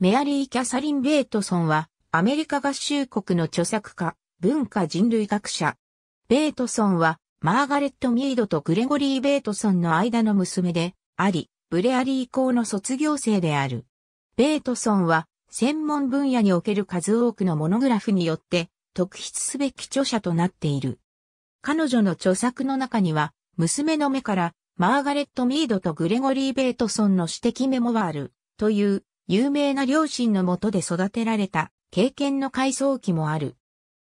メアリー・キャサリン・ベートソンは、アメリカ合衆国の著作家、文化人類学者。ベートソンは、マーガレット・ミードとグレゴリー・ベートソンの間の娘で、あり、ブレアリー校の卒業生である。ベートソンは、専門分野における数多くのモノグラフによって、特筆すべき著者となっている。彼女の著作の中には、娘の目から、マーガレット・ミードとグレゴリー・ベートソンの指摘メモワール、という、有名な両親のもとで育てられた経験の回想期もある。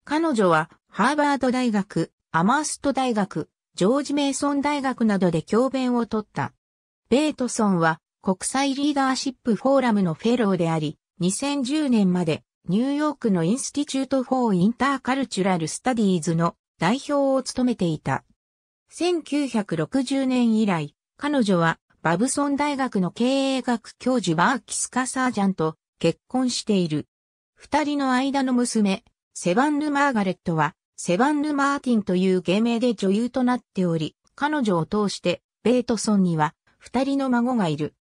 彼女はハーバード大学、アマースト大学、ジョージ・メイソン大学などで教鞭をとった。ベートソンは国際リーダーシップフォーラムのフェローであり、2010年までニューヨークのインスティチュート・フォー・インターカルチュラル・スタディーズの代表を務めていた。1960年以来、彼女はバブソン大学の経営学教授バーキス・カサージャンと結婚している。二人の間の娘、セバンヌ・マーガレットは、セバンヌ・マーティンという芸名で女優となっており、彼女を通して、ベートソンには、二人の孫がいる。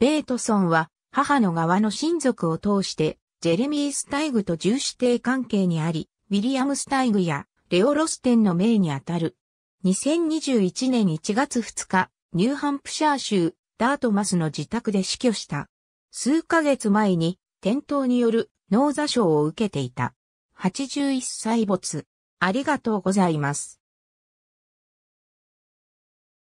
ベートソンは、母の側の親族を通して、ジェレミー・スタイグと重視定関係にあり、ウィリアム・スタイグやレオ・ロステンの命にあたる。2021年1月2日、ニューハンプシャー州、ダートマスの自宅で死去した。数ヶ月前に、転倒による脳挫傷を受けていた。81歳没。ありがとうございます。